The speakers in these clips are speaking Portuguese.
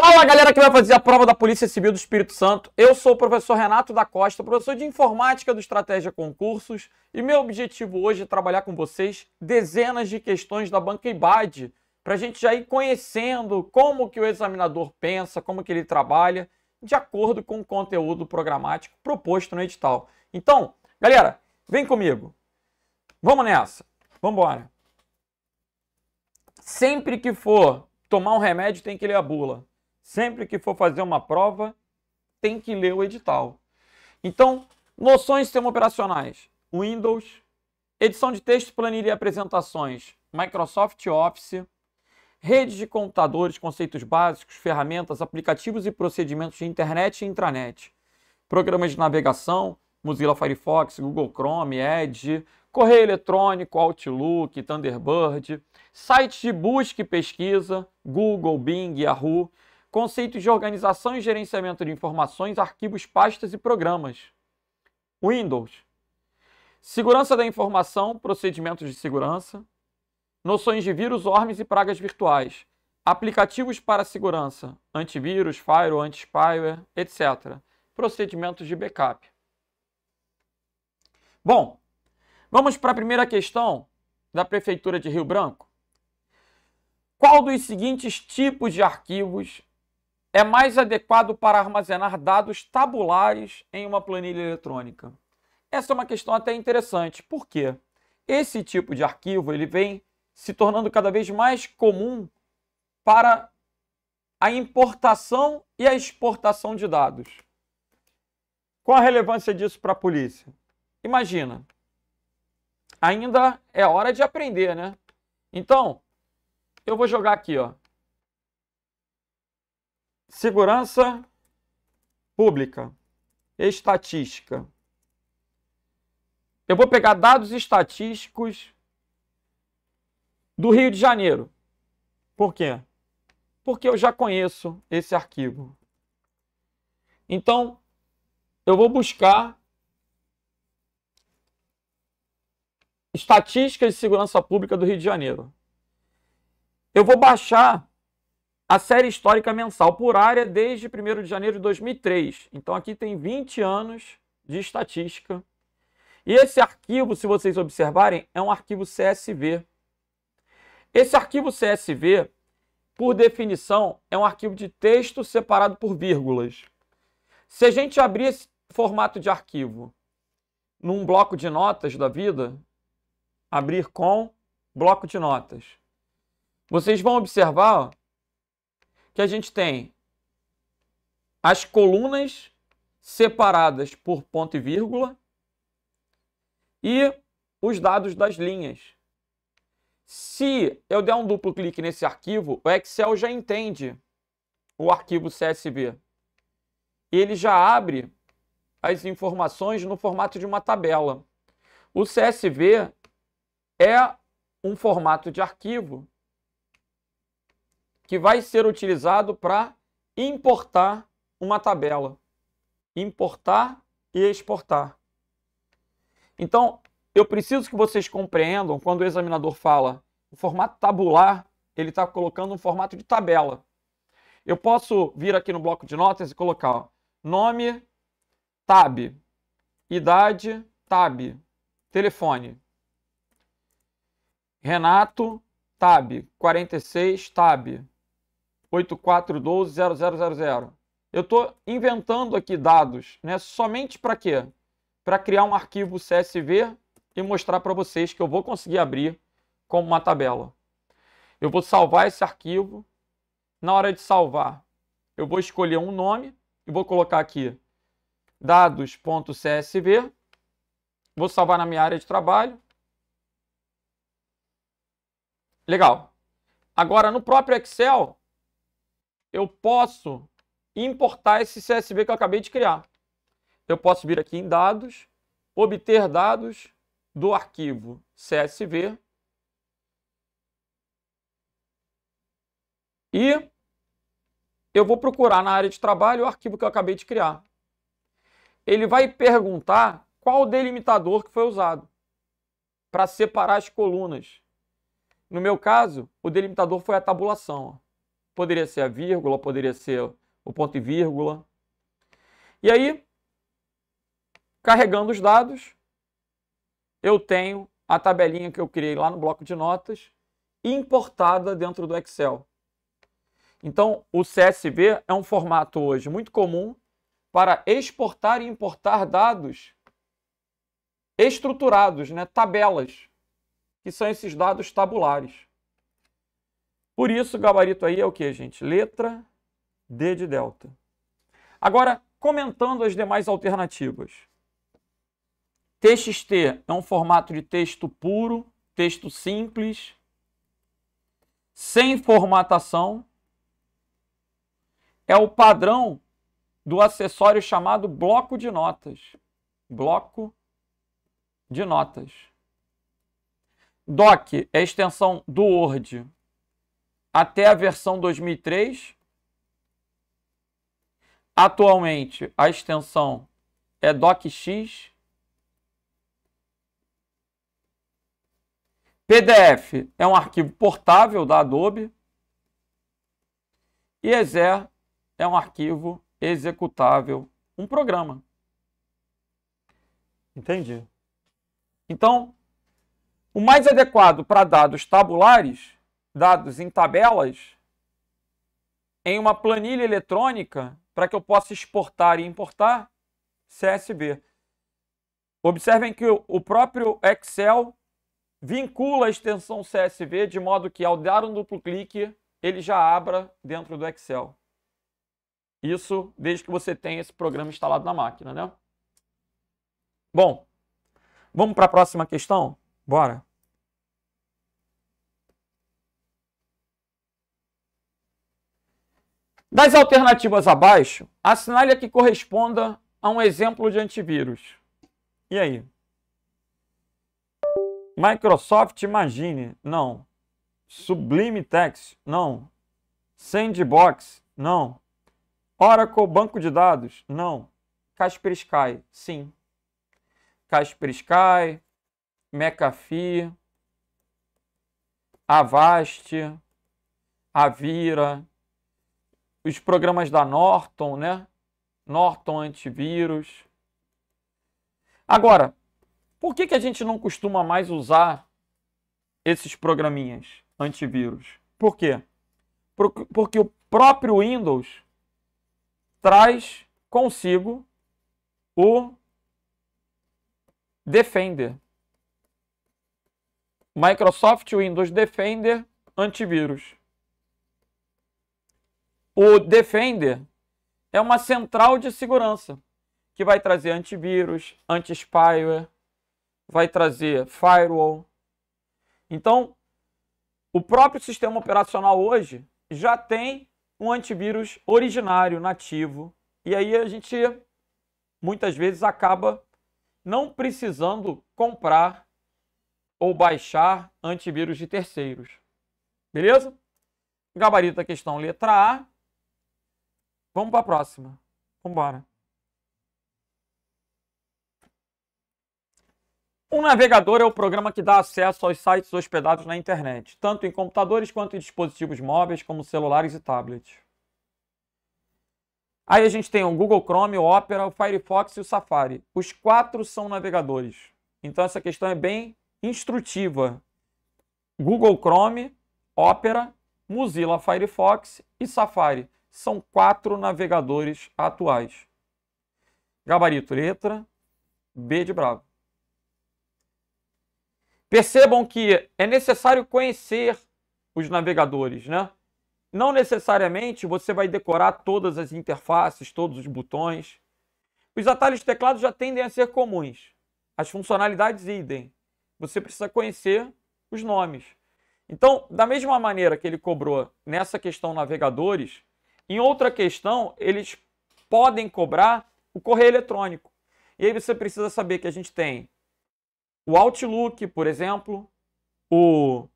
Fala galera que vai fazer a prova da Polícia Civil do Espírito Santo. Eu sou o professor Renato da Costa, professor de informática do Estratégia Concursos, e meu objetivo hoje é trabalhar com vocês dezenas de questões da banca IBAD, para a gente já ir conhecendo como que o examinador pensa, como que ele trabalha, de acordo com o conteúdo programático proposto no edital. Então, galera, vem comigo. Vamos nessa. Vamos embora. Sempre que for tomar um remédio, tem que ler a bula. Sempre que for fazer uma prova, tem que ler o edital. Então, noções de sistema operacionais. Windows, edição de texto, planilha e apresentações, Microsoft Office, redes de computadores, conceitos básicos, ferramentas, aplicativos e procedimentos de internet e intranet, programas de navegação, Mozilla Firefox, Google Chrome, Edge, correio eletrônico, Outlook, Thunderbird, sites de busca e pesquisa, Google, Bing, Yahoo, conceitos de organização e gerenciamento de informações, arquivos, pastas e programas. Windows. Segurança da informação, procedimentos de segurança, noções de vírus, ormes e pragas virtuais, aplicativos para segurança, antivírus, firewall, anti etc. Procedimentos de backup. Bom, vamos para a primeira questão da Prefeitura de Rio Branco. Qual dos seguintes tipos de arquivos é mais adequado para armazenar dados tabulares em uma planilha eletrônica? Essa é uma questão até interessante. Por quê? Esse tipo de arquivo ele vem se tornando cada vez mais comum para a importação e a exportação de dados. Qual a relevância disso para a polícia? imagina, ainda é hora de aprender, né? Então, eu vou jogar aqui, ó. Segurança pública, estatística. Eu vou pegar dados estatísticos do Rio de Janeiro. Por quê? Porque eu já conheço esse arquivo. Então, eu vou buscar Estatísticas de Segurança Pública do Rio de Janeiro. Eu vou baixar a série histórica mensal por área desde 1 de janeiro de 2003. Então aqui tem 20 anos de estatística. E esse arquivo, se vocês observarem, é um arquivo CSV. Esse arquivo CSV, por definição, é um arquivo de texto separado por vírgulas. Se a gente abrir esse formato de arquivo num bloco de notas da vida, abrir com bloco de notas. Vocês vão observar ó, que a gente tem as colunas separadas por ponto e vírgula e os dados das linhas. Se eu der um duplo clique nesse arquivo, o Excel já entende o arquivo CSV. Ele já abre as informações no formato de uma tabela. O CSV é um formato de arquivo que vai ser utilizado para importar uma tabela. Importar e exportar. Então, eu preciso que vocês compreendam quando o examinador fala o formato tabular, ele está colocando um formato de tabela. Eu posso vir aqui no bloco de notas e colocar ó, nome, tab, idade, tab, telefone. Renato, tab 46, tab 84120000. Eu estou inventando aqui dados, né? Somente para quê? Para criar um arquivo CSV e mostrar para vocês que eu vou conseguir abrir como uma tabela. Eu vou salvar esse arquivo. Na hora de salvar, eu vou escolher um nome e vou colocar aqui dados.csv. Vou salvar na minha área de trabalho. Legal. Agora, no próprio Excel, eu posso importar esse CSV que eu acabei de criar. Eu posso vir aqui em dados, obter dados do arquivo CSV e eu vou procurar na área de trabalho o arquivo que eu acabei de criar. Ele vai perguntar qual o delimitador que foi usado para separar as colunas. No meu caso, o delimitador foi a tabulação. Poderia ser a vírgula, poderia ser o ponto e vírgula. E aí, carregando os dados, eu tenho a tabelinha que eu criei lá no bloco de notas importada dentro do Excel. Então, o CSV é um formato hoje muito comum para exportar e importar dados estruturados, né, tabelas que são esses dados tabulares. Por isso, o gabarito aí é o que, gente? Letra D de delta. Agora, comentando as demais alternativas. TXT é um formato de texto puro, texto simples, sem formatação. É o padrão do acessório chamado bloco de notas. Bloco de notas. Doc é a extensão do Word até a versão 2003. Atualmente, a extensão é docx. PDF é um arquivo portável da Adobe. E Exer é um arquivo executável, um programa. Entendi. Então, o mais adequado para dados tabulares, dados em tabelas, em uma planilha eletrônica, para que eu possa exportar e importar, CSV. Observem que o próprio Excel vincula a extensão CSV de modo que ao dar um duplo clique, ele já abra dentro do Excel. Isso desde que você tenha esse programa instalado na máquina, né? Bom, vamos para a próxima questão? Bora! Das alternativas abaixo, assinale a que corresponda a um exemplo de antivírus. E aí? Microsoft Imagine? Não. Sublime Text? Não. Sandbox? Não. Oracle Banco de Dados? Não. Kaspersky? Sim. Kaspersky, McAfee, Avast, Avira, os programas da Norton, né? Norton antivírus. Agora, por que, que a gente não costuma mais usar esses programinhas antivírus? Por quê? Porque o próprio Windows traz consigo o Defender. Microsoft Windows Defender antivírus. O Defender é uma central de segurança que vai trazer antivírus, anti-spyware, vai trazer firewall. Então, o próprio sistema operacional hoje já tem um antivírus originário, nativo. E aí a gente muitas vezes acaba não precisando comprar ou baixar antivírus de terceiros. Beleza? Gabarito da questão letra A. Vamos para a próxima. Vambora. Um navegador é o programa que dá acesso aos sites hospedados na internet, tanto em computadores quanto em dispositivos móveis, como celulares e tablets. Aí a gente tem o Google Chrome, o Opera, o Firefox e o Safari. Os quatro são navegadores. Então essa questão é bem instrutiva Google Chrome, Opera, Mozilla Firefox e Safari. São quatro navegadores atuais. Gabarito letra B de bravo. Percebam que é necessário conhecer os navegadores, né? Não necessariamente você vai decorar todas as interfaces, todos os botões. Os atalhos de teclado já tendem a ser comuns. As funcionalidades idem você precisa conhecer os nomes. Então, da mesma maneira que ele cobrou nessa questão navegadores, em outra questão eles podem cobrar o correio eletrônico. E aí você precisa saber que a gente tem o Outlook, por exemplo, o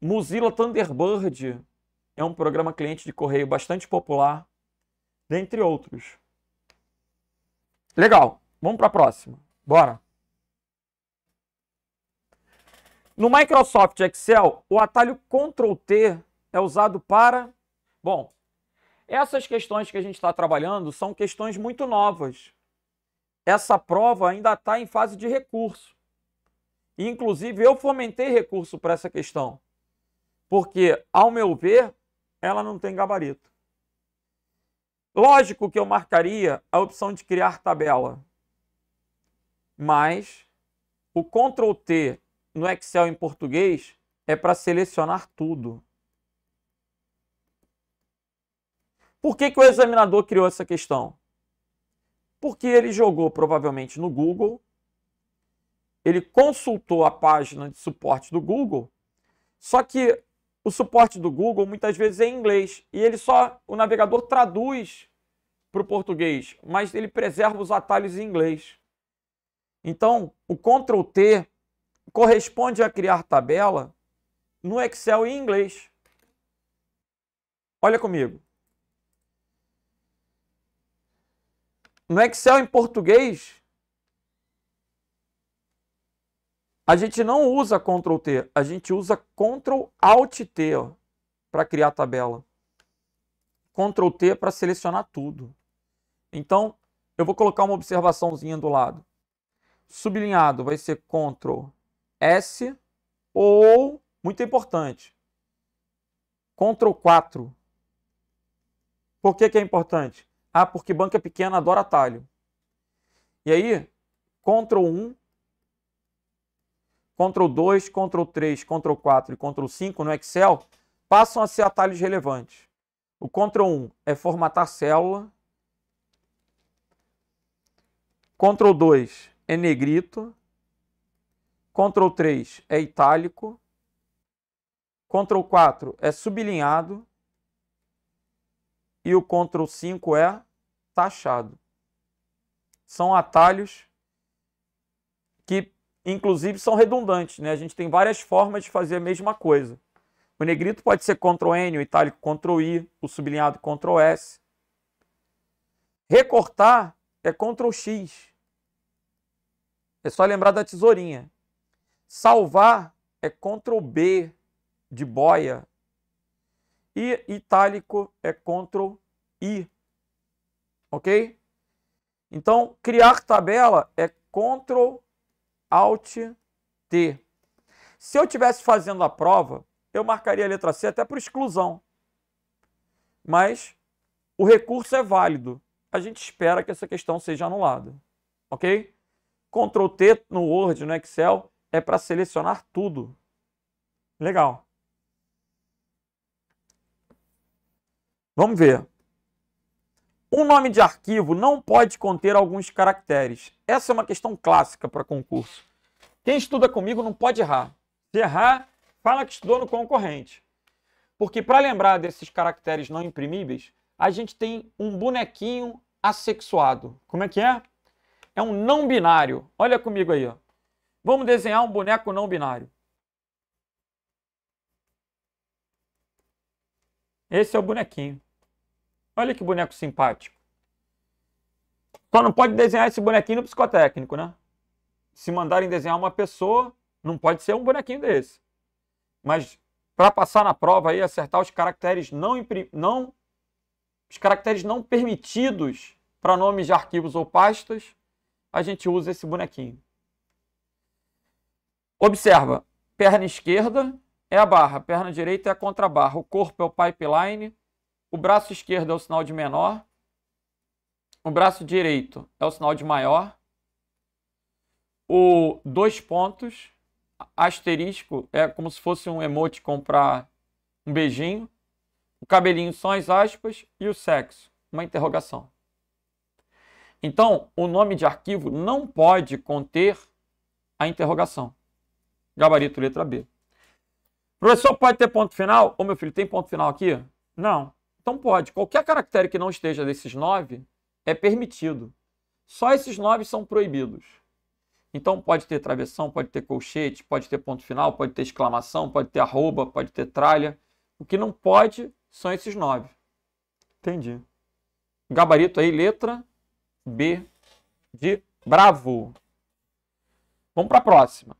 Mozilla Thunderbird é um programa cliente de correio bastante popular, dentre outros. Legal, vamos para a próxima. Bora! No Microsoft Excel, o atalho Ctrl T é usado para. Bom, essas questões que a gente está trabalhando são questões muito novas. Essa prova ainda está em fase de recurso. Inclusive, eu fomentei recurso para essa questão, porque, ao meu ver, ela não tem gabarito. Lógico que eu marcaria a opção de criar tabela, mas o Ctrl T no Excel em português é para selecionar tudo. Por que, que o examinador criou essa questão? Porque ele jogou provavelmente no Google, ele consultou a página de suporte do Google, só que o suporte do Google muitas vezes é em inglês e ele só o navegador traduz para o português, mas ele preserva os atalhos em inglês. Então, o Ctrl T corresponde a criar tabela no Excel em inglês. Olha comigo. No Excel em português, a gente não usa Ctrl T, a gente usa Ctrl Alt T para criar tabela. Ctrl T para selecionar tudo. Então, eu vou colocar uma observaçãozinha do lado. Sublinhado vai ser Ctrl S ou, muito importante, Ctrl 4. Por que, que é importante? Ah, porque banca é pequena adora atalho. E aí, Ctrl 1, Ctrl 2, Ctrl 3, Ctrl 4 e Ctrl 5 no Excel passam a ser atalhos relevantes. O Ctrl 1 é formatar célula. Ctrl 2 é negrito. Ctrl 3 é itálico. Ctrl 4 é sublinhado. E o Ctrl 5 é taxado. São atalhos que, inclusive, são redundantes. Né? A gente tem várias formas de fazer a mesma coisa. O negrito pode ser Ctrl N, o itálico Ctrl I, o sublinhado Ctrl S. Recortar é Ctrl X. É só lembrar da tesourinha. Salvar é Ctrl B de boia e itálico é Ctrl I. Ok? Então, criar tabela é Ctrl Alt T. Se eu estivesse fazendo a prova, eu marcaria a letra C até por exclusão. Mas o recurso é válido. A gente espera que essa questão seja anulada. Ok? Ctrl T no Word, no Excel, é para selecionar tudo. Legal. Vamos ver. Um nome de arquivo não pode conter alguns caracteres. Essa é uma questão clássica para concurso. Quem estuda comigo não pode errar. Se errar, fala que estudou no concorrente. Porque para lembrar desses caracteres não imprimíveis, a gente tem um bonequinho assexuado. Como é que é? É um não binário. Olha comigo aí, ó. Vamos desenhar um boneco não binário. Esse é o bonequinho. Olha que boneco simpático. Só não pode desenhar esse bonequinho no psicotécnico, né? Se mandarem desenhar uma pessoa, não pode ser um bonequinho desse. Mas para passar na prova e acertar os caracteres não, não os caracteres não permitidos para nomes de arquivos ou pastas, a gente usa esse bonequinho. Observa, perna esquerda é a barra, perna direita é a contrabarra, o corpo é o pipeline, o braço esquerdo é o sinal de menor, o braço direito é o sinal de maior, o dois pontos, asterisco, é como se fosse um emote comprar um beijinho, o cabelinho são as aspas e o sexo, uma interrogação. Então, o nome de arquivo não pode conter a interrogação. Gabarito, letra B. Professor, pode ter ponto final? Ô, meu filho, tem ponto final aqui? Não. Então pode. Qualquer caractere que não esteja desses nove é permitido. Só esses nove são proibidos. Então pode ter travessão, pode ter colchete, pode ter ponto final, pode ter exclamação, pode ter arroba, pode ter tralha. O que não pode são esses nove. Entendi. Gabarito aí, letra B de bravo. Vamos para a próxima.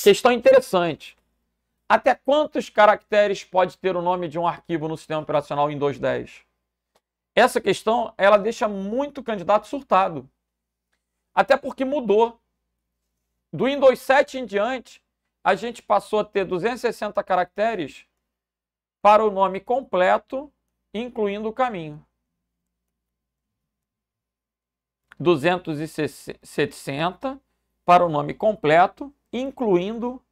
Questão interessante. Até quantos caracteres pode ter o nome de um arquivo no sistema operacional em 2.10? Essa questão ela deixa muito candidato surtado. Até porque mudou. Do Windows 7 em diante, a gente passou a ter 260 caracteres para o nome completo, incluindo o caminho. 260 para o nome completo, incluindo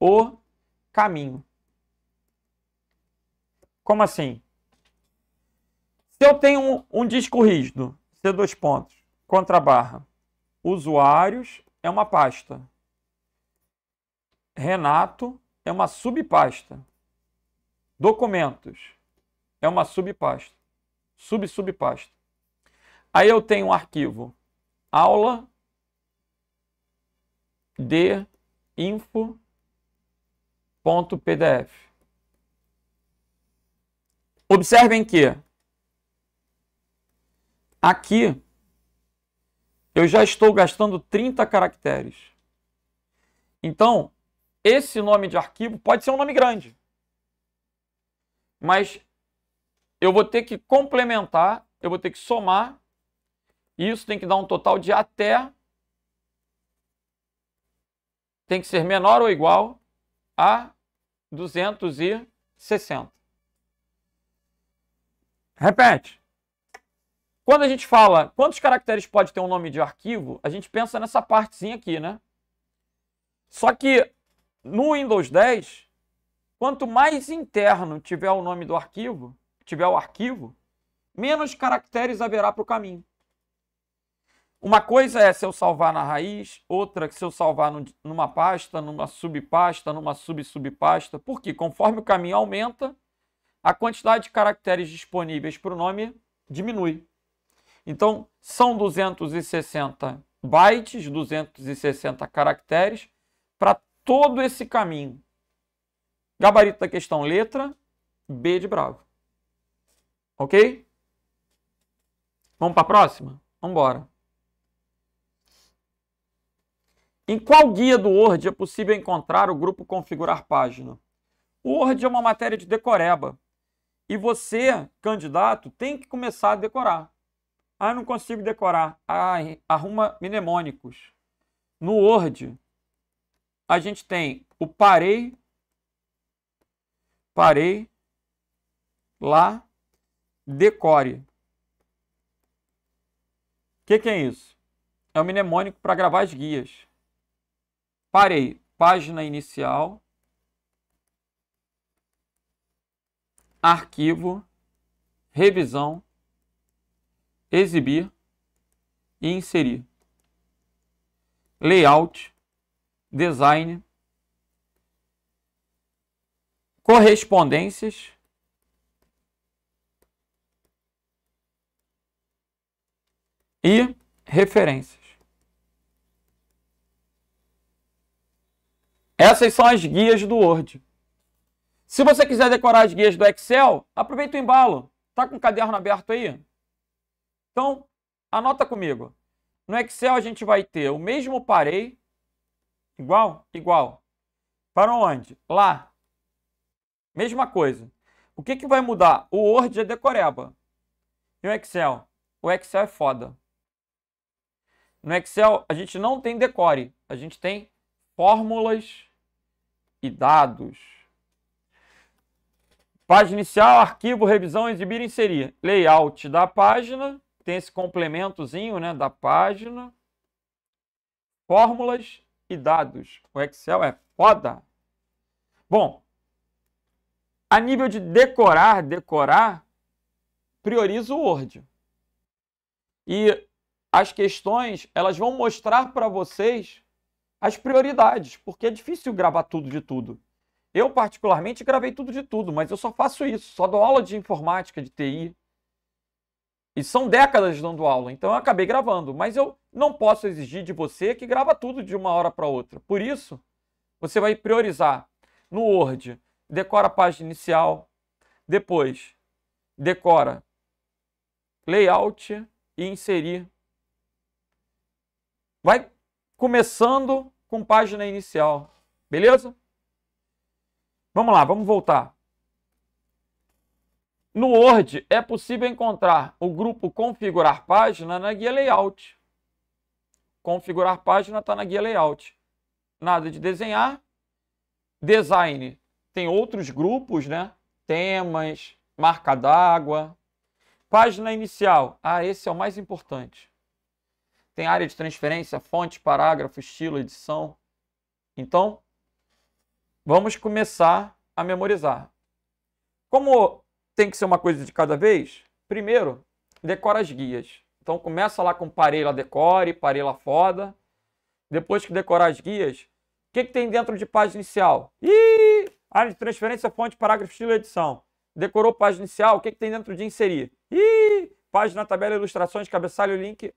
o caminho. Como assim? Se eu tenho um, um disco rígido, C dois pontos, contra barra, usuários é uma pasta. Renato é uma subpasta. Documentos é uma subpasta. Sub-subpasta. Aí eu tenho um arquivo aula de info.pdf. Observem que aqui eu já estou gastando 30 caracteres. Então, esse nome de arquivo pode ser um nome grande. Mas eu vou ter que complementar, eu vou ter que somar, e isso tem que dar um total de até tem que ser menor ou igual a 260. Repete. Quando a gente fala quantos caracteres pode ter um nome de arquivo, a gente pensa nessa partezinha aqui, né? Só que no Windows 10, quanto mais interno tiver o nome do arquivo, tiver o arquivo, menos caracteres haverá para o caminho. Uma coisa é se eu salvar na raiz, outra que se eu salvar numa pasta, numa subpasta, numa sub-subpasta, porque conforme o caminho aumenta, a quantidade de caracteres disponíveis para o nome diminui. Então, são 260 bytes, 260 caracteres para todo esse caminho. Gabarito da questão letra B de bravo. OK? Vamos para a próxima? Vamos embora. Em qual guia do Word é possível encontrar o grupo Configurar Página? O Word é uma matéria de decoreba. E você, candidato, tem que começar a decorar. Ah, não consigo decorar. Ah, arruma mnemônicos. No Word, a gente tem o parei, parei, lá, decore. O que, que é isso? É um mnemônico para gravar as guias. Parei. Página inicial. Arquivo. Revisão. Exibir. E inserir. Layout. Design. Correspondências. E referências. Essas são as guias do Word. Se você quiser decorar as guias do Excel, aproveita o embalo. Tá com o caderno aberto aí? Então, anota comigo. No Excel a gente vai ter o mesmo parei, igual, igual. Para onde? Lá. Mesma coisa. O que, que vai mudar? O Word é decoreba. E o Excel? O Excel é foda. No Excel, a gente não tem decore, a gente tem fórmulas e dados. Página inicial, arquivo, revisão, exibir, inserir. Layout da página, tem esse complementozinho né, da página. Fórmulas e dados. O Excel é foda. Bom, a nível de decorar, decorar, prioriza o Word. E as questões, elas vão mostrar para vocês as prioridades, porque é difícil gravar tudo de tudo. Eu, particularmente, gravei tudo de tudo, mas eu só faço isso, só dou aula de informática, de TI. E são décadas dando aula, então eu acabei gravando. Mas eu não posso exigir de você que grava tudo de uma hora para outra. Por isso, você vai priorizar no Word, decora a página inicial, depois decora layout e inserir. Vai começando com página inicial. Beleza? Vamos lá, vamos voltar. No Word é possível encontrar o grupo Configurar Página na guia Layout. Configurar Página está na guia Layout. Nada de desenhar. Design tem outros grupos, né? Temas, marca d'água. Página inicial. Ah, esse é o mais importante tem área de transferência, fonte, parágrafo, estilo, edição. Então, vamos começar a memorizar. Como tem que ser uma coisa de cada vez, primeiro, decora as guias. Então, começa lá com parelha decore, parelha foda. Depois que decorar as guias, o que, que tem dentro de página inicial? Ih, área de transferência, fonte, parágrafo, estilo, edição. Decorou página inicial, o que, que tem dentro de inserir? Ih, página, tabela, ilustrações, cabeçalho, link,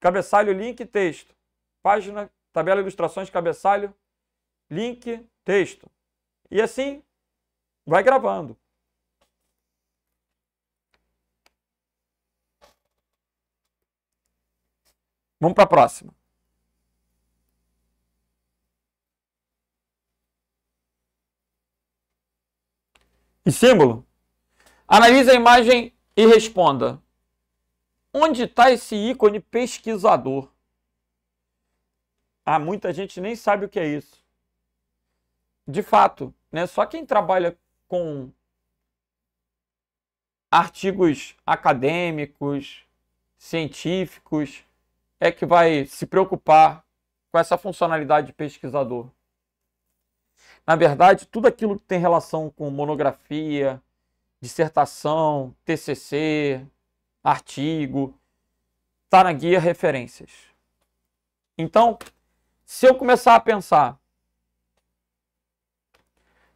Cabeçalho, link, texto. Página, tabela, ilustrações, cabeçalho, link, texto. E assim vai gravando. Vamos para a próxima. E símbolo? Analise a imagem e responda. Onde está esse ícone pesquisador? Ah, muita gente nem sabe o que é isso. De fato, né? Só quem trabalha com artigos acadêmicos, científicos, é que vai se preocupar com essa funcionalidade de pesquisador. Na verdade, tudo aquilo que tem relação com monografia, dissertação, TCC, artigo, está na guia referências. Então, se eu começar a pensar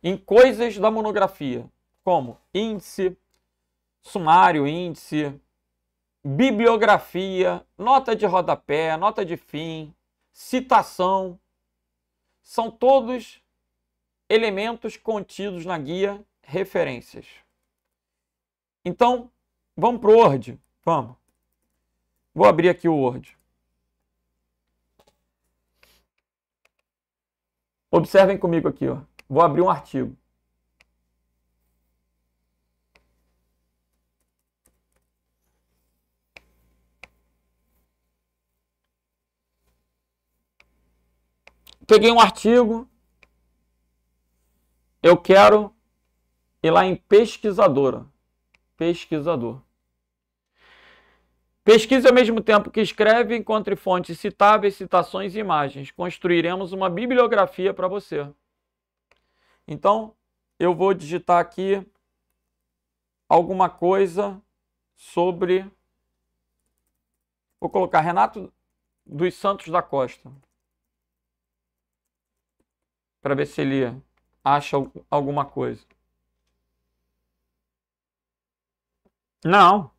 em coisas da monografia, como índice, sumário, índice, bibliografia, nota de rodapé, nota de fim, citação, são todos elementos contidos na guia referências. Então, Vamos para o Word? Vamos. Vou abrir aqui o Word. Observem comigo aqui, ó. Vou abrir um artigo. Peguei um artigo. Eu quero ir lá em pesquisadora pesquisador. Pesquisa ao mesmo tempo que escreve, encontre fontes citáveis, citações e imagens. Construiremos uma bibliografia para você. Então, eu vou digitar aqui alguma coisa sobre. Vou colocar Renato dos Santos da Costa. Para ver se ele acha alguma coisa. Não.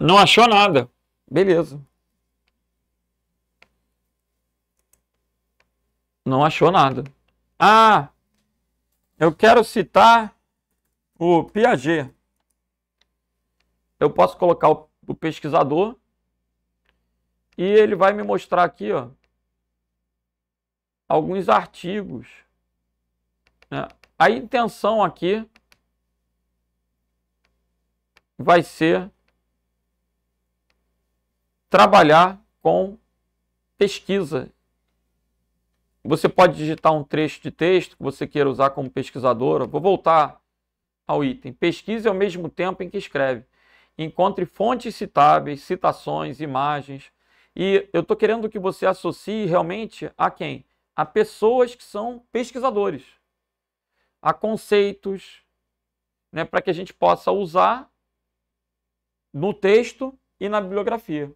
Não achou nada. Beleza. Não achou nada. Ah, eu quero citar o Piaget. Eu posso colocar o, o pesquisador e ele vai me mostrar aqui, ó alguns artigos. Né? A intenção aqui vai ser trabalhar com pesquisa. Você pode digitar um trecho de texto que você queira usar como pesquisadora. Vou voltar ao item. Pesquise ao mesmo tempo em que escreve. Encontre fontes citáveis, citações, imagens. E eu estou querendo que você associe realmente a quem? a pessoas que são pesquisadores, a conceitos, né, para que a gente possa usar no texto e na bibliografia.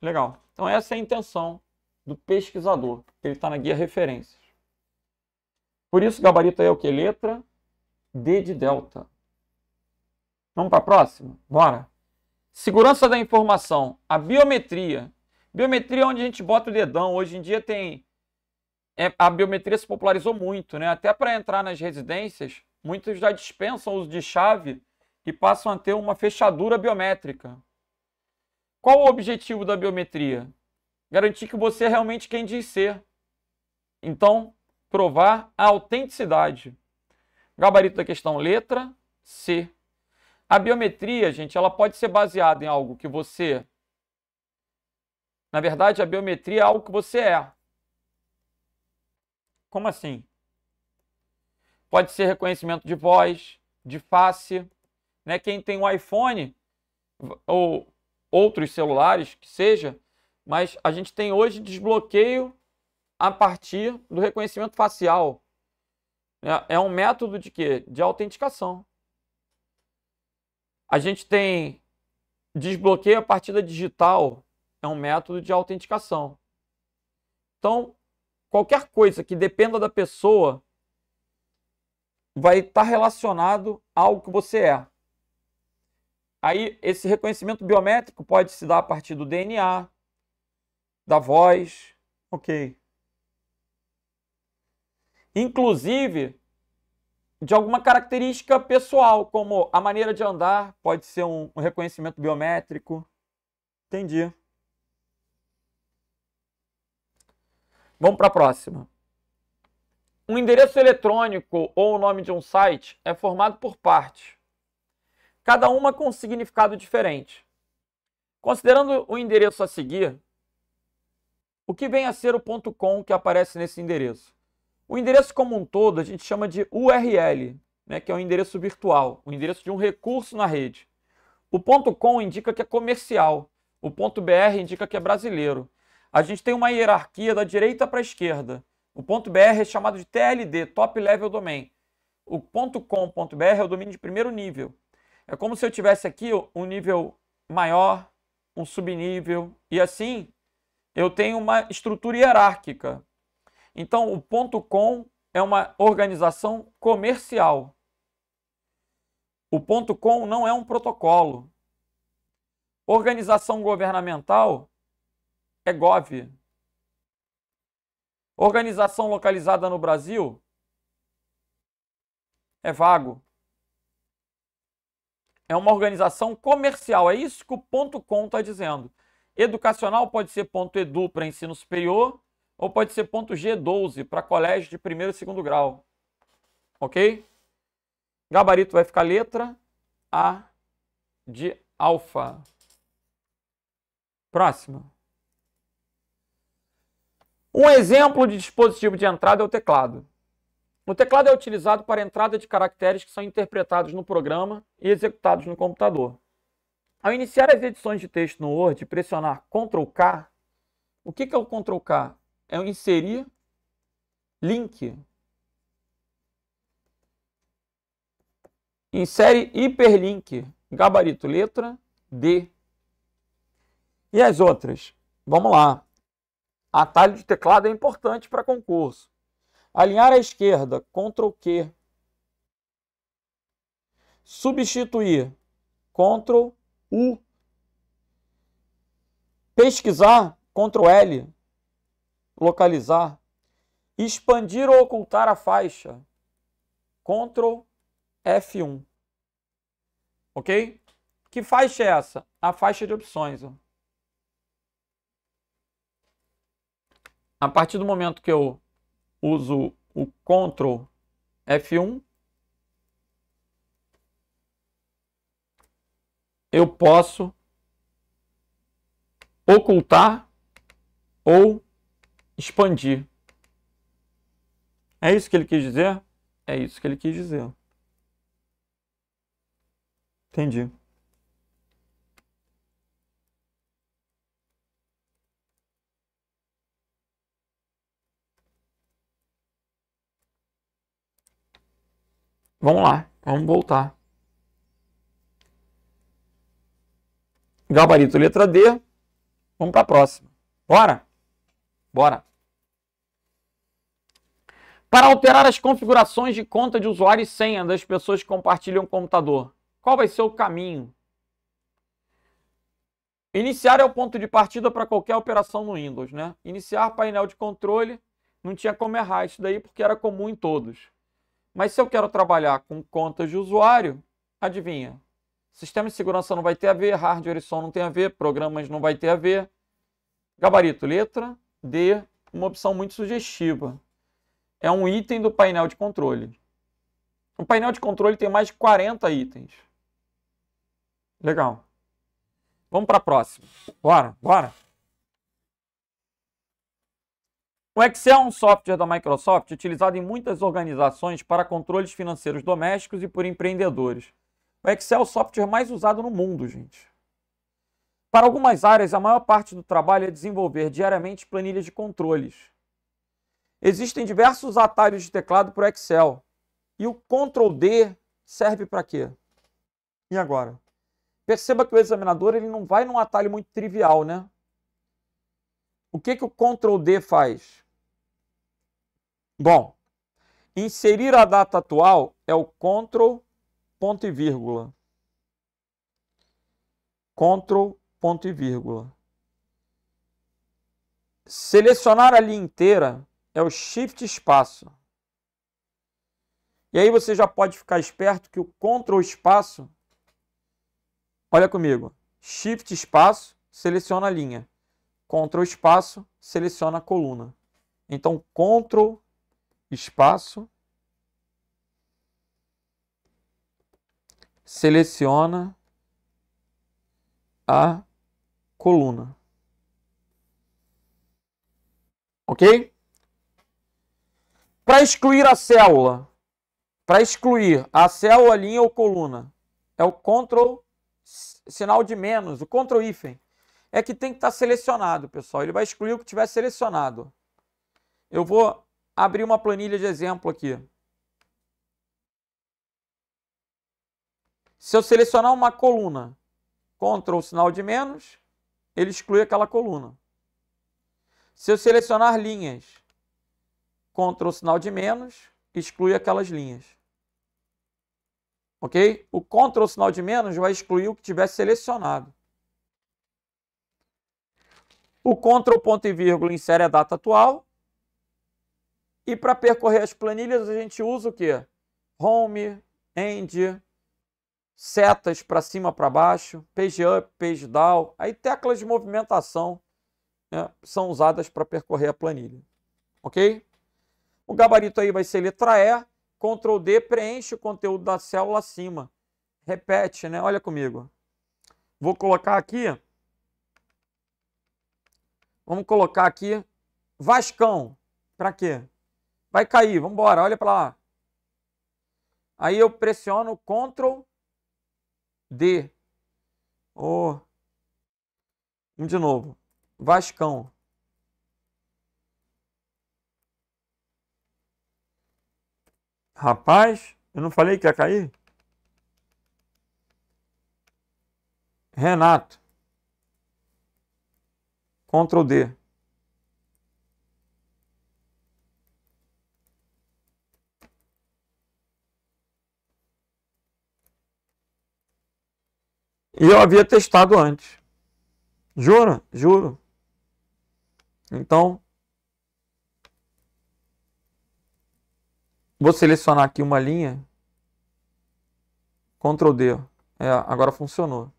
Legal. Então essa é a intenção do pesquisador, ele está na guia referências. Por isso, gabarito é o que? Letra D de delta. Vamos para a próxima? Bora! Segurança da informação, a biometria. Biometria é onde a gente bota o dedão. Hoje em dia tem é, a biometria se popularizou muito, né? Até para entrar nas residências, muitos já dispensam o uso de chave e passam a ter uma fechadura biométrica. Qual o objetivo da biometria? Garantir que você é realmente quem diz ser. Então, provar a autenticidade. Gabarito da questão letra C. A biometria, gente, ela pode ser baseada em algo que você na verdade, a biometria é algo que você é. Como assim? Pode ser reconhecimento de voz, de face. Né? Quem tem um iPhone ou outros celulares, que seja, mas a gente tem hoje desbloqueio a partir do reconhecimento facial. É, é um método de quê? De autenticação. A gente tem desbloqueio a partir da digital, é um método de autenticação. Então, qualquer coisa que dependa da pessoa vai estar tá relacionado ao que você é. Aí, esse reconhecimento biométrico pode se dar a partir do DNA, da voz. Ok. Inclusive, de alguma característica pessoal, como a maneira de andar, pode ser um reconhecimento biométrico. Entendi. Vamos para a próxima. Um endereço eletrônico ou o nome de um site é formado por partes, cada uma com um significado diferente. Considerando o endereço a seguir, o que vem a ser o ponto .com que aparece nesse endereço? O endereço como um todo a gente chama de URL, né, que é um endereço virtual, o um endereço de um recurso na rede. O ponto .com indica que é comercial, o ponto .br indica que é brasileiro a gente tem uma hierarquia da direita para a esquerda. O ponto .br é chamado de TLD, Top Level Domain. O ponto .com.br é o domínio de primeiro nível. É como se eu tivesse aqui um nível maior, um subnível, e assim eu tenho uma estrutura hierárquica. Então, o ponto .com é uma organização comercial. O ponto .com não é um protocolo. Organização governamental é GOV. Organização localizada no Brasil é vago. É uma organização comercial, é isso que o ponto .com está dizendo. Educacional pode ser ponto .edu para ensino superior ou pode ser ponto .g12 para colégio de primeiro e segundo grau. Ok? Gabarito vai ficar letra A de alfa. Próxima. Um exemplo de dispositivo de entrada é o teclado. O teclado é utilizado para a entrada de caracteres que são interpretados no programa e executados no computador. Ao iniciar as edições de texto no Word e pressionar Ctrl K, o que é o Ctrl K? É o inserir link. Insere hiperlink, gabarito letra D. E as outras? Vamos lá. Atalho de teclado é importante para concurso. Alinhar à esquerda, Ctrl Q. Substituir, Ctrl U. Pesquisar, Ctrl L. Localizar. Expandir ou ocultar a faixa, Ctrl F1. Ok? Que faixa é essa? A faixa de opções. Ó. A partir do momento que eu uso o Ctrl F1, eu posso ocultar ou expandir. É isso que ele quis dizer? É isso que ele quis dizer. Entendi. Vamos lá, vamos voltar. Gabarito letra D. Vamos para a próxima. Bora? Bora. Para alterar as configurações de conta de usuário e senha das pessoas que compartilham o computador, qual vai ser o caminho? Iniciar é o ponto de partida para qualquer operação no Windows, né? Iniciar painel de controle não tinha como errar isso daí porque era comum em todos. Mas se eu quero trabalhar com contas de usuário, adivinha? Sistema de segurança não vai ter a ver, hardware e som não tem a ver, programas não vai ter a ver. Gabarito, letra D, uma opção muito sugestiva. É um item do painel de controle. O painel de controle tem mais de 40 itens. Legal. Vamos para a próxima. Bora, bora. O Excel é um software da Microsoft utilizado em muitas organizações para controles financeiros domésticos e por empreendedores. O Excel é o software mais usado no mundo, gente. Para algumas áreas, a maior parte do trabalho é desenvolver diariamente planilhas de controles. Existem diversos atalhos de teclado para o Excel. E o Ctrl D serve para quê? E agora? Perceba que o examinador ele não vai num atalho muito trivial, né? O que, que o Ctrl D faz? Bom, inserir a data atual é o Ctrl, ponto e vírgula. Ctrl, ponto e vírgula. Selecionar a linha inteira é o Shift espaço. E aí você já pode ficar esperto que o Ctrl espaço, olha comigo, Shift espaço, seleciona a linha. Ctrl espaço, seleciona a coluna. Então, Ctrl espaço, seleciona a coluna. Ok? Para excluir a célula, para excluir a célula, linha ou coluna, é o Ctrl, sinal de menos, o Ctrl hífen. É que tem que estar tá selecionado, pessoal. Ele vai excluir o que tiver selecionado. Eu vou abrir uma planilha de exemplo aqui. Se eu selecionar uma coluna, Ctrl o sinal de menos, ele exclui aquela coluna. Se eu selecionar linhas, Ctrl o sinal de menos, exclui aquelas linhas. Ok? O Ctrl o sinal de menos vai excluir o que tiver selecionado. O Ctrl ponto e vírgula insere a data atual e para percorrer as planilhas, a gente usa o quê? Home, end, setas para cima, para baixo, page up, page down. Aí teclas de movimentação né, são usadas para percorrer a planilha. Ok? O gabarito aí vai ser letra E. Ctrl D preenche o conteúdo da célula acima. Repete, né? Olha comigo. Vou colocar aqui. Vamos colocar aqui Vascão. Para quê? Vai cair, vamos embora, olha para lá. Aí eu pressiono Ctrl D. Oh. De novo, Vascão. Rapaz, eu não falei que ia cair? Renato. Ctrl D. E eu havia testado antes. Jura? Juro. Então, vou selecionar aqui uma linha. Ctrl D. É, agora funcionou.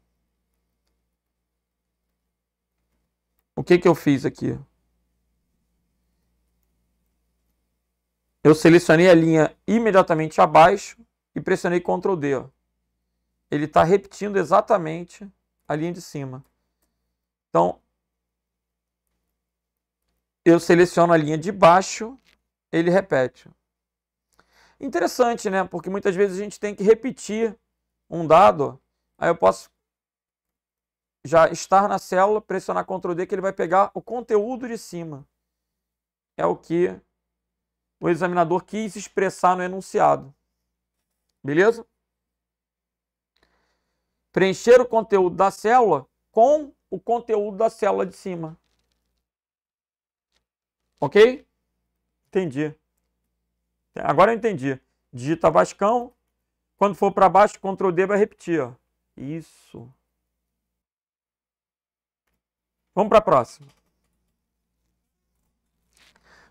O que, que eu fiz aqui? Eu selecionei a linha imediatamente abaixo e pressionei Ctrl D. Ó ele está repetindo exatamente a linha de cima. Então, eu seleciono a linha de baixo, ele repete. Interessante, né? Porque muitas vezes a gente tem que repetir um dado, aí eu posso já estar na célula, pressionar Ctrl D que ele vai pegar o conteúdo de cima. É o que o examinador quis expressar no enunciado. Beleza? preencher o conteúdo da célula com o conteúdo da célula de cima. Ok? Entendi. Agora eu entendi. Digita Vascão. Quando for para baixo, Ctrl D vai repetir. Ó. Isso. Vamos para a próxima.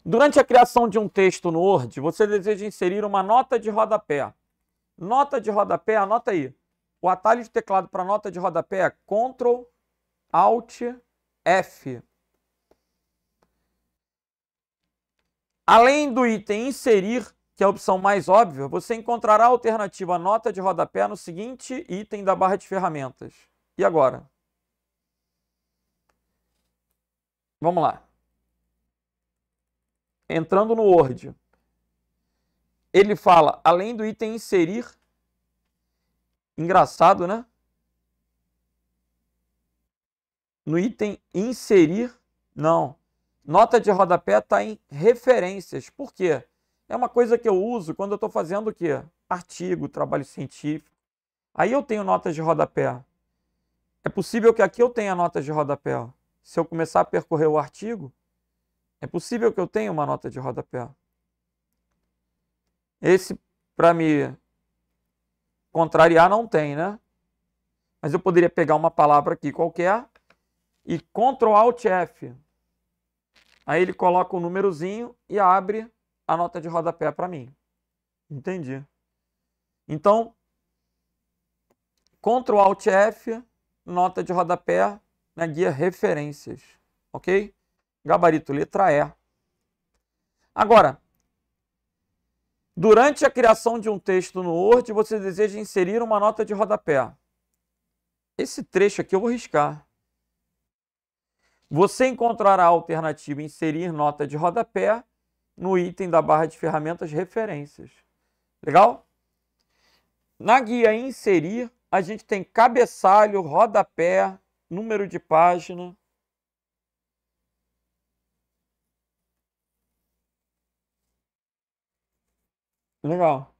Durante a criação de um texto no Word, você deseja inserir uma nota de rodapé. Nota de rodapé, anota aí. O atalho de teclado para nota de rodapé é Ctrl Alt F. Além do item inserir, que é a opção mais óbvia, você encontrará a alternativa nota de rodapé no seguinte item da barra de ferramentas. E agora? Vamos lá. Entrando no Word, ele fala, além do item inserir, Engraçado, né? No item inserir, não. Nota de rodapé está em referências. Por quê? É uma coisa que eu uso quando eu estou fazendo o quê? Artigo, trabalho científico. Aí eu tenho notas de rodapé. É possível que aqui eu tenha notas de rodapé. Se eu começar a percorrer o artigo, é possível que eu tenha uma nota de rodapé. Esse, para me Contrariar não tem, né? Mas eu poderia pegar uma palavra aqui qualquer e Ctrl Alt F. Aí ele coloca o um númerozinho e abre a nota de rodapé para mim. Entendi. Então, Ctrl Alt F, nota de rodapé na guia referências, ok? Gabarito letra E. Agora, Durante a criação de um texto no Word, você deseja inserir uma nota de rodapé. Esse trecho aqui eu vou riscar. Você encontrará a alternativa inserir nota de rodapé no item da barra de ferramentas referências. Legal? Na guia inserir, a gente tem cabeçalho, rodapé, número de página, Legal.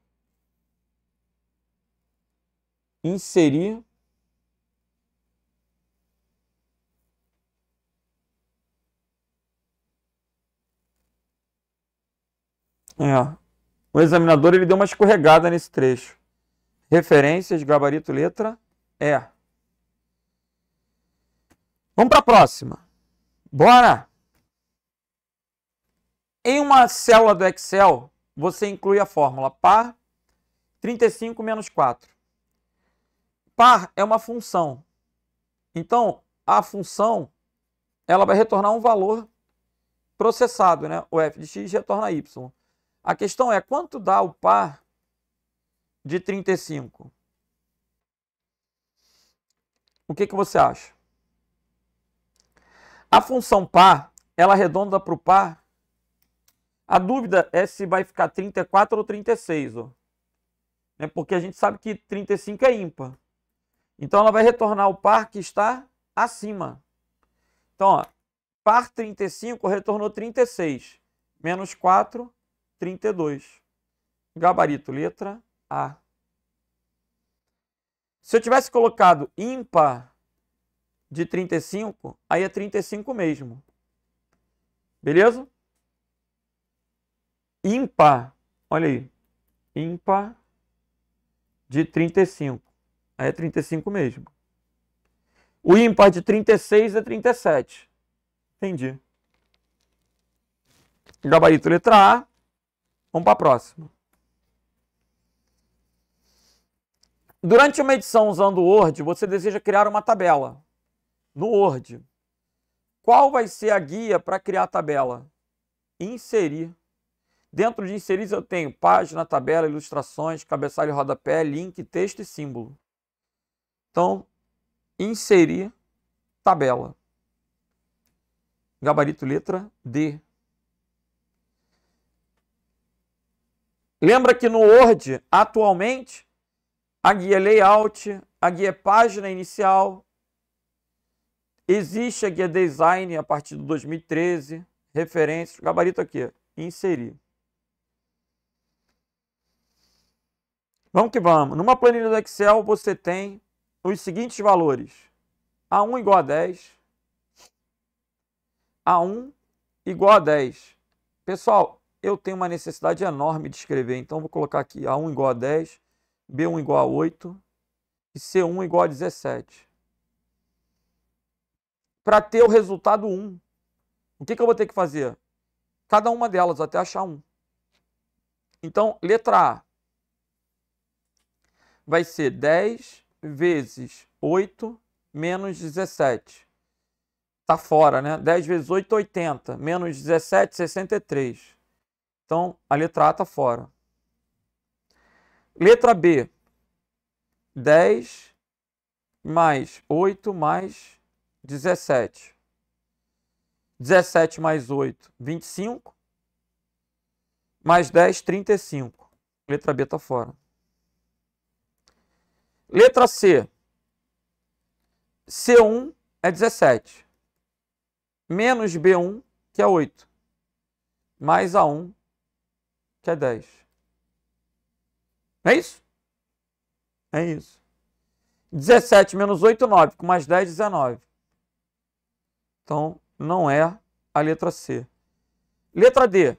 Inserir. É. O examinador ele deu uma escorregada nesse trecho. Referências, gabarito, letra E. Vamos para a próxima. Bora! Em uma célula do Excel, você inclui a fórmula par 35 menos 4. Par é uma função. Então, a função ela vai retornar um valor processado, né? O f de x retorna y. A questão é quanto dá o par de 35? O que, que você acha? A função par, ela arredonda é para o par a dúvida é se vai ficar 34 ou 36, ó. Né? Porque a gente sabe que 35 é ímpar. Então ela vai retornar o par que está acima. Então, ó, par 35 retornou 36. Menos 4, 32. Gabarito, letra A. Se eu tivesse colocado ímpar de 35, aí é 35 mesmo. Beleza? ímpar, olha aí, ímpar de 35. Aí é 35 mesmo. O ímpar de 36 é 37. Entendi. Gabarito letra A. Vamos para a próxima. Durante uma edição usando o Word, você deseja criar uma tabela no Word. Qual vai ser a guia para criar a tabela? Inserir Dentro de inserir eu tenho página, tabela, ilustrações, cabeçalho, rodapé, link, texto e símbolo. Então, inserir tabela. Gabarito letra D. Lembra que no Word, atualmente, a guia layout, a guia página inicial, existe a guia design a partir de 2013, Referência, gabarito aqui, inserir. Vamos que vamos. Numa planilha do Excel você tem os seguintes valores. A1 igual a 10. A1 igual a 10. Pessoal, eu tenho uma necessidade enorme de escrever, então vou colocar aqui A1 igual a 10, B1 igual a 8 e C1 igual a 17. Para ter o resultado 1, o que, que eu vou ter que fazer? Cada uma delas até achar 1. Então, letra A vai ser 10 vezes 8 menos 17. Está fora, né? 10 vezes 8, 80. Menos 17, 63. Então, a letra A está fora. Letra B. 10 mais 8 mais 17. 17 mais 8, 25. Mais 10, 35. Letra B está fora. Letra C. C1 é 17. Menos B1, que é 8. Mais A1, que é 10. É isso? É isso. 17 menos 8, 9. Com mais 10, 19. Então, não é a letra C. Letra D.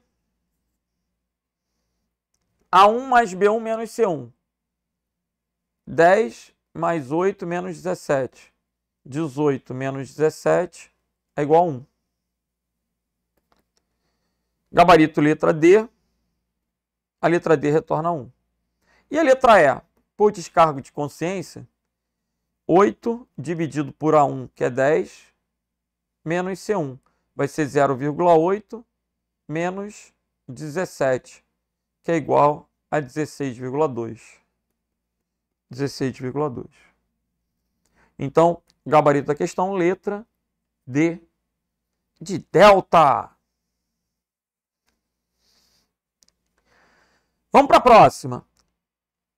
A1 mais B1 menos C1. 10 mais 8 menos 17. 18 menos 17 é igual a 1. Gabarito letra D. A letra D retorna 1. E a letra E? Por descargo de consciência, 8 dividido por A1, que é 10, menos C1. Vai ser 0,8 menos 17, que é igual a 16,2. 16,2. Então, gabarito da questão, letra D de delta. Vamos para a próxima.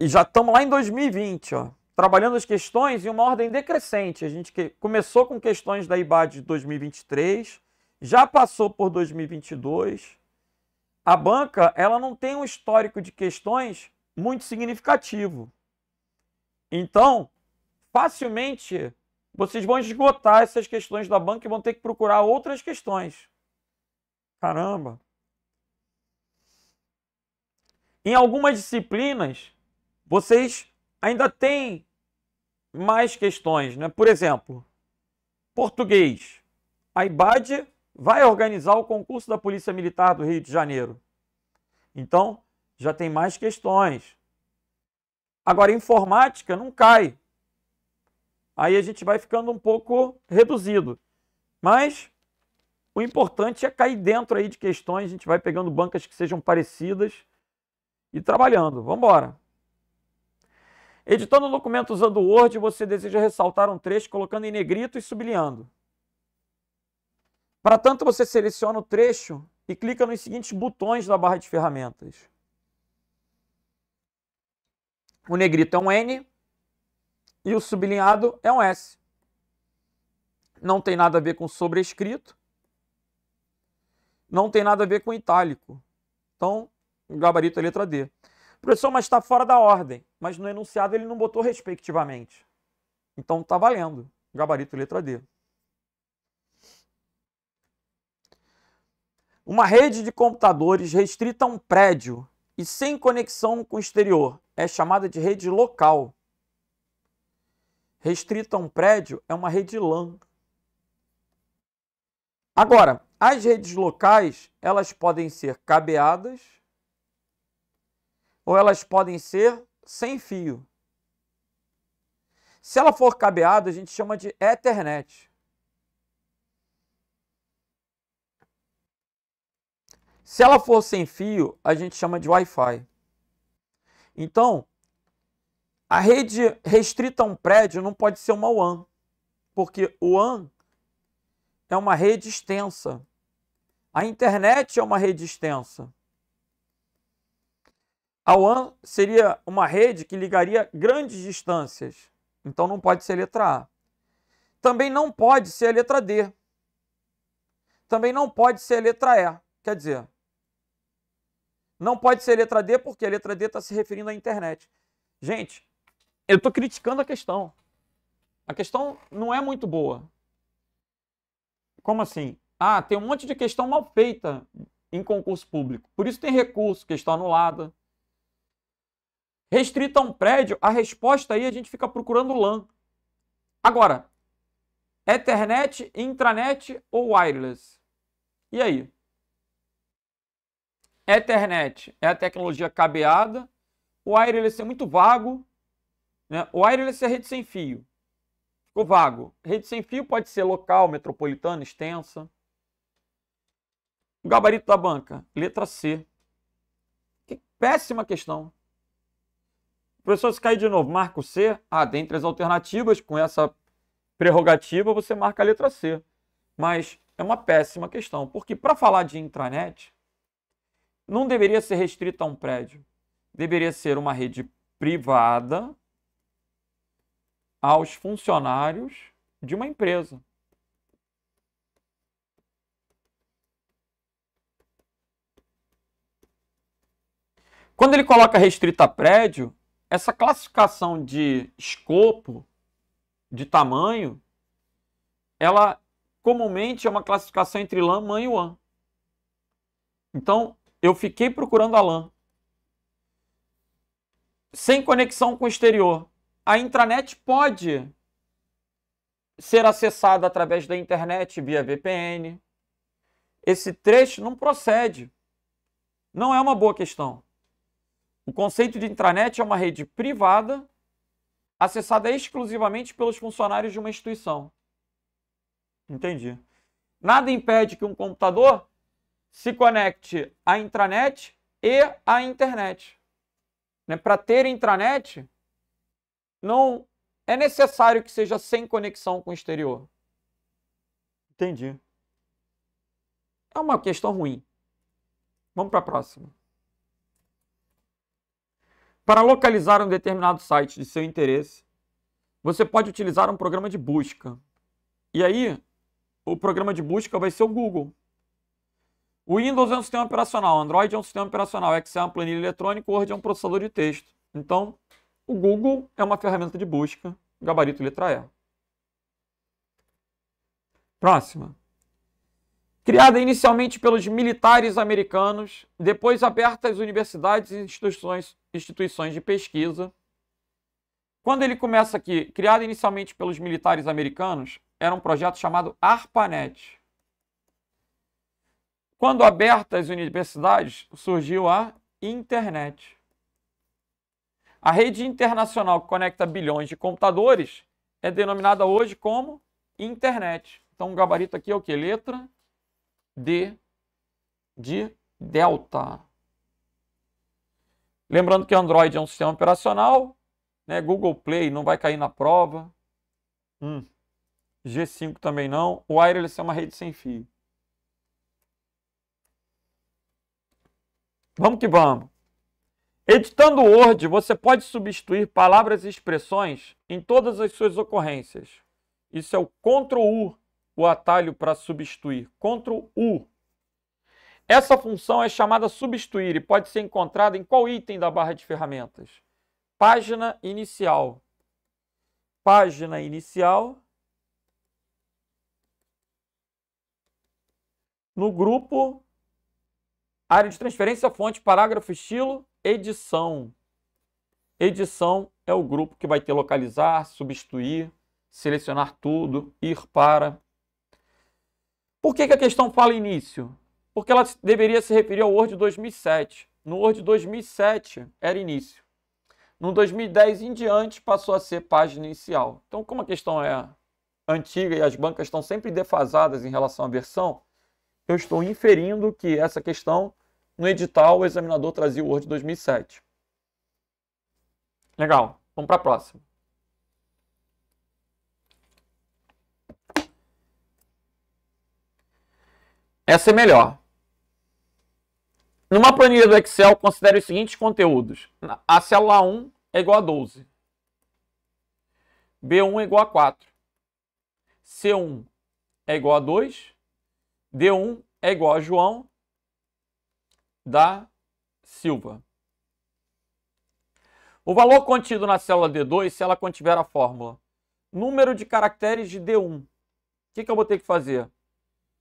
E já estamos lá em 2020, ó, trabalhando as questões em uma ordem decrescente. A gente começou com questões da IBAD de 2023, já passou por 2022. A banca ela não tem um histórico de questões muito significativo. Então, facilmente, vocês vão esgotar essas questões da banca e vão ter que procurar outras questões. Caramba! Em algumas disciplinas, vocês ainda têm mais questões, né? Por exemplo, português. A IBAD vai organizar o concurso da Polícia Militar do Rio de Janeiro. Então, já tem mais questões. Agora, informática não cai. Aí a gente vai ficando um pouco reduzido. Mas o importante é cair dentro aí de questões, a gente vai pegando bancas que sejam parecidas e trabalhando. Vamos embora. Editando um documento usando o Word, você deseja ressaltar um trecho colocando em negrito e sublinhando. Para tanto, você seleciona o trecho e clica nos seguintes botões da barra de ferramentas. O negrito é um N e o sublinhado é um S. Não tem nada a ver com sobrescrito. Não tem nada a ver com itálico. Então, gabarito é letra D. Professor, mas está fora da ordem. Mas no enunciado ele não botou respectivamente. Então está valendo. Gabarito letra D. Uma rede de computadores restrita a um prédio e sem conexão com o exterior. É chamada de rede local. Restrita a um prédio é uma rede LAN. Agora, as redes locais, elas podem ser cabeadas ou elas podem ser sem fio. Se ela for cabeada, a gente chama de Ethernet. Se ela for sem fio, a gente chama de Wi-Fi. Então, a rede restrita a um prédio não pode ser uma WAN, porque o WAN é uma rede extensa. A internet é uma rede extensa. A WAN seria uma rede que ligaria grandes distâncias. Então não pode ser a letra A. Também não pode ser a letra D. Também não pode ser a letra E. Quer dizer, não pode ser letra D, porque a letra D está se referindo à internet. Gente, eu estou criticando a questão. A questão não é muito boa. Como assim? Ah, tem um monte de questão mal feita em concurso público. Por isso tem recurso, questão anulada. Restrita a um prédio, a resposta aí a gente fica procurando LAN. Agora, Ethernet, intranet ou wireless? E aí? Ethernet é, é a tecnologia cabeada, o wireless é muito vago, né? o wireless é rede sem fio, ficou vago. Rede sem fio pode ser local, metropolitana, extensa. O gabarito da banca, letra C. Que péssima questão. O professor, se cair de novo, marca o C. Ah, dentre as alternativas, com essa prerrogativa, você marca a letra C. Mas é uma péssima questão, porque para falar de intranet, não deveria ser restrito a um prédio. Deveria ser uma rede privada aos funcionários de uma empresa. Quando ele coloca restrita a prédio, essa classificação de escopo, de tamanho, ela comumente é uma classificação entre lã, mãe e WAN. Então, eu fiquei procurando a LAN. Sem conexão com o exterior. A intranet pode ser acessada através da internet via VPN. Esse trecho não procede. Não é uma boa questão. O conceito de intranet é uma rede privada acessada exclusivamente pelos funcionários de uma instituição. Entendi. Nada impede que um computador se conecte à intranet e à internet. Né? Para ter intranet, não é necessário que seja sem conexão com o exterior. Entendi. É uma questão ruim. Vamos para a próxima. Para localizar um determinado site de seu interesse, você pode utilizar um programa de busca. E aí, o programa de busca vai ser o Google. O Windows é um sistema operacional, Android é um sistema operacional, Excel é uma planilha eletrônica, Word é um processador de texto. Então, o Google é uma ferramenta de busca, gabarito letra E. Próxima. Criada inicialmente pelos militares americanos, depois aberta às universidades e instituições, instituições de pesquisa. Quando ele começa aqui, criada inicialmente pelos militares americanos, era um projeto chamado ARPANET. Quando abertas as universidades, surgiu a internet. A rede internacional que conecta bilhões de computadores é denominada hoje como internet. Então, o gabarito aqui é o que? Letra D de delta. Lembrando que Android é um sistema operacional, né? Google Play não vai cair na prova. Hum. G5 também não. O wireless é uma rede sem fio. Vamos que vamos. Editando o Word, você pode substituir palavras e expressões em todas as suas ocorrências. Isso é o Ctrl-U, o atalho para substituir. Ctrl-U. Essa função é chamada substituir e pode ser encontrada em qual item da barra de ferramentas? Página inicial. Página inicial. No grupo Área de transferência, fonte, parágrafo, estilo, edição. Edição é o grupo que vai ter localizar, substituir, selecionar tudo, ir para. Por que, que a questão fala início? Porque ela deveria se referir ao Word 2007. No Word 2007 era início. No 2010 em diante passou a ser página inicial. Então, como a questão é antiga e as bancas estão sempre defasadas em relação à versão, eu estou inferindo que essa questão no edital, o examinador trazia o Word 2007. Legal, vamos para a próxima. Essa é melhor. Numa planilha do Excel, considere os seguintes conteúdos. A célula 1 é igual a 12. B1 é igual a 4. C1 é igual a 2. D1 é igual a João da Silva. O valor contido na célula D2, se ela contiver a fórmula número de caracteres de D1. O que, que eu vou ter que fazer?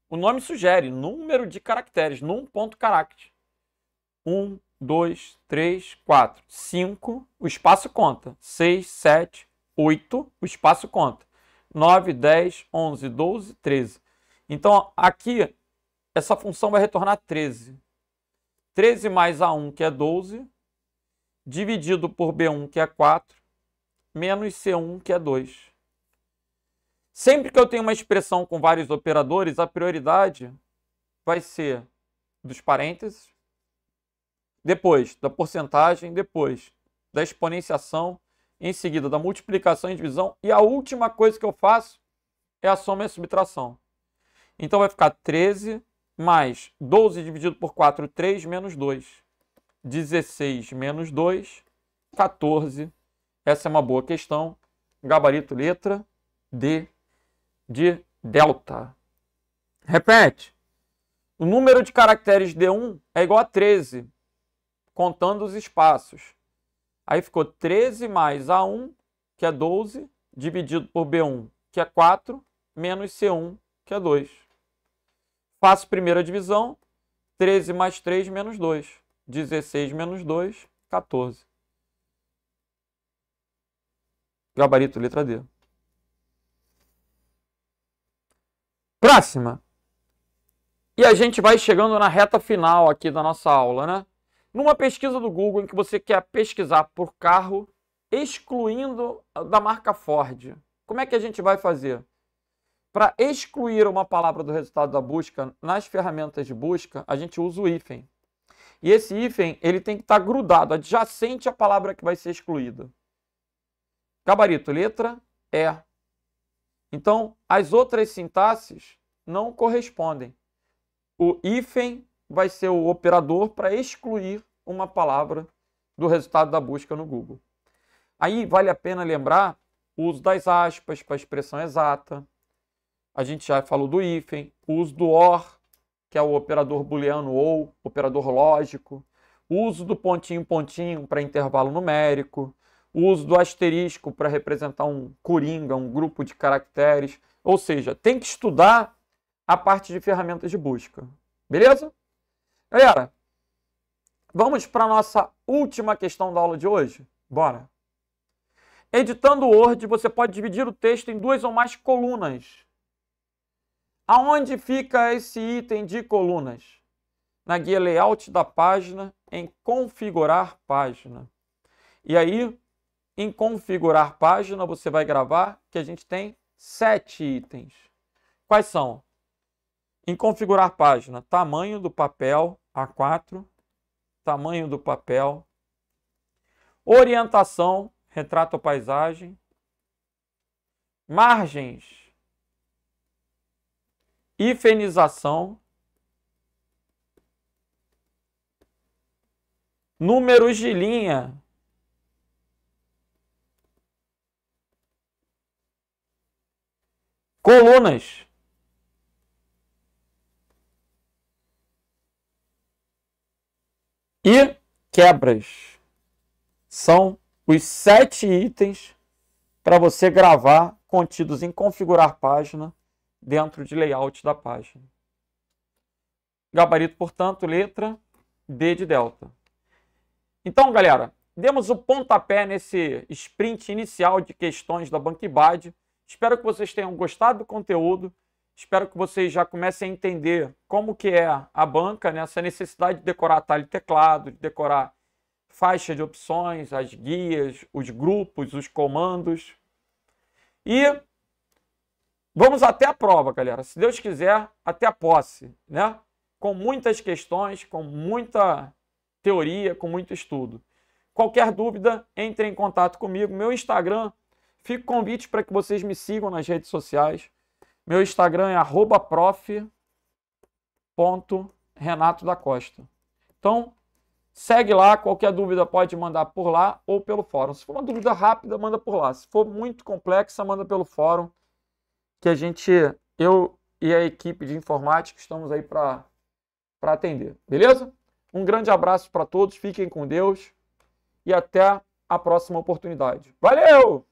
O nome sugere número de caracteres, num ponto caractere. 1, 2, 3, 4, 5, o espaço conta. 6, 7, 8, o espaço conta. 9, 10, 11, 12, 13. Então, aqui, essa função vai retornar 13. 13 mais A1, que é 12, dividido por B1, que é 4, menos C1, que é 2. Sempre que eu tenho uma expressão com vários operadores, a prioridade vai ser dos parênteses, depois da porcentagem, depois da exponenciação, em seguida da multiplicação e divisão, e a última coisa que eu faço é a soma e a subtração. Então vai ficar 13 mais 12 dividido por 4, 3, menos 2. 16 menos 2, 14. Essa é uma boa questão. Gabarito letra D de delta. Repete. O número de caracteres D1 é igual a 13, contando os espaços. Aí ficou 13 mais A1, que é 12, dividido por B1, que é 4, menos C1, que é 2. Faço primeira divisão, 13 mais 3 menos 2. 16 menos 2, 14. Gabarito, letra D. Próxima. E a gente vai chegando na reta final aqui da nossa aula, né? Numa pesquisa do Google em que você quer pesquisar por carro, excluindo da marca Ford, como é que a gente vai fazer? Para excluir uma palavra do resultado da busca nas ferramentas de busca, a gente usa o hífen. E esse hífen ele tem que estar tá grudado, adjacente à palavra que vai ser excluída. Gabarito, letra E. Então, as outras sintaxes não correspondem. O hífen vai ser o operador para excluir uma palavra do resultado da busca no Google. Aí vale a pena lembrar o uso das aspas para a expressão exata, a gente já falou do hífen, o uso do OR, que é o operador booleano ou operador lógico, o uso do pontinho-pontinho para intervalo numérico, o uso do asterisco para representar um coringa, um grupo de caracteres. Ou seja, tem que estudar a parte de ferramentas de busca. Beleza? Galera, vamos para a nossa última questão da aula de hoje? Bora! Editando o Word, você pode dividir o texto em duas ou mais colunas. Aonde fica esse item de colunas? Na guia layout da página, em configurar página. E aí, em configurar página, você vai gravar que a gente tem sete itens. Quais são? Em configurar página, tamanho do papel A4, tamanho do papel, orientação, retrato ou paisagem, margens, hifenização, Números de linha. Colunas. E quebras. São os sete itens para você gravar contidos em configurar página dentro de layout da página. Gabarito, portanto, letra D de delta. Então, galera, demos o pontapé nesse sprint inicial de questões da Bankibad. Espero que vocês tenham gostado do conteúdo. Espero que vocês já comecem a entender como que é a banca, né? essa necessidade de decorar talho e teclado, de decorar faixa de opções, as guias, os grupos, os comandos. E Vamos até a prova, galera. Se Deus quiser, até a posse, né? Com muitas questões, com muita teoria, com muito estudo. Qualquer dúvida, entre em contato comigo. Meu Instagram, fico convite para que vocês me sigam nas redes sociais. Meu Instagram é prof.renato da Costa. Então, segue lá. Qualquer dúvida pode mandar por lá ou pelo fórum. Se for uma dúvida rápida, manda por lá. Se for muito complexa, manda pelo fórum que a gente, eu e a equipe de informática estamos aí para atender, beleza? Um grande abraço para todos, fiquem com Deus e até a próxima oportunidade. Valeu!